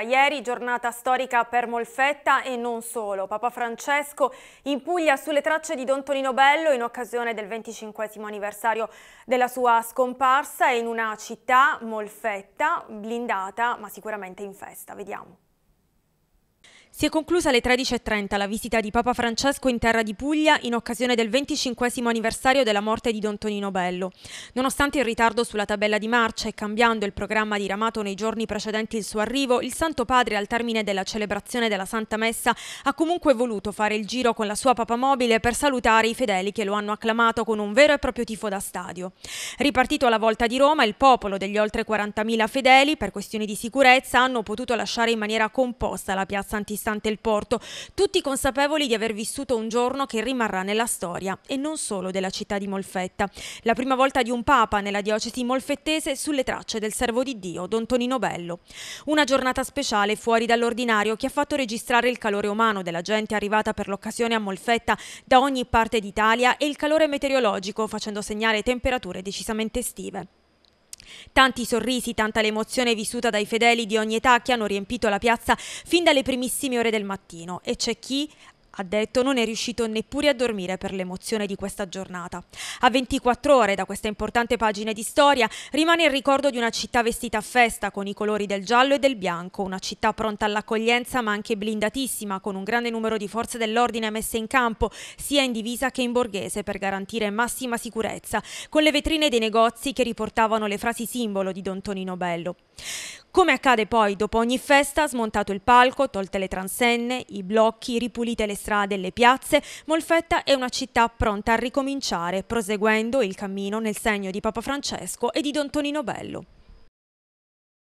Ieri giornata storica per Molfetta e non solo. Papa Francesco in Puglia sulle tracce di Don Tonino Bello in occasione del 25 anniversario della sua scomparsa in una città, Molfetta, blindata ma sicuramente in festa. Vediamo. Si è conclusa alle 13.30 la visita di Papa Francesco in terra di Puglia in occasione del 25 anniversario della morte di Don Tonino Bello. Nonostante il ritardo sulla tabella di marcia e cambiando il programma diramato nei giorni precedenti il suo arrivo, il Santo Padre al termine della celebrazione della Santa Messa ha comunque voluto fare il giro con la sua Papa Mobile per salutare i fedeli che lo hanno acclamato con un vero e proprio tifo da stadio. Ripartito alla volta di Roma, il popolo degli oltre 40.000 fedeli, per questioni di sicurezza, hanno potuto lasciare in maniera composta la piazza antistrada antistante il porto, tutti consapevoli di aver vissuto un giorno che rimarrà nella storia e non solo della città di Molfetta. La prima volta di un papa nella diocesi molfettese sulle tracce del servo di Dio, Don Tonino Bello. Una giornata speciale fuori dall'ordinario che ha fatto registrare il calore umano della gente arrivata per l'occasione a Molfetta da ogni parte d'Italia e il calore meteorologico facendo segnare temperature decisamente estive. Tanti sorrisi, tanta l'emozione vissuta dai fedeli di ogni età che hanno riempito la piazza fin dalle primissime ore del mattino e c'è chi ha detto non è riuscito neppure a dormire per l'emozione di questa giornata. A 24 ore da questa importante pagina di storia rimane il ricordo di una città vestita a festa con i colori del giallo e del bianco, una città pronta all'accoglienza ma anche blindatissima con un grande numero di forze dell'ordine messe in campo sia in divisa che in borghese per garantire massima sicurezza, con le vetrine dei negozi che riportavano le frasi simbolo di Don Tonino Bello. Come accade poi dopo ogni festa, smontato il palco, tolte le transenne, i blocchi, ripulite le strade e le piazze, Molfetta è una città pronta a ricominciare, proseguendo il cammino nel segno di Papa Francesco e di Don Tonino Bello.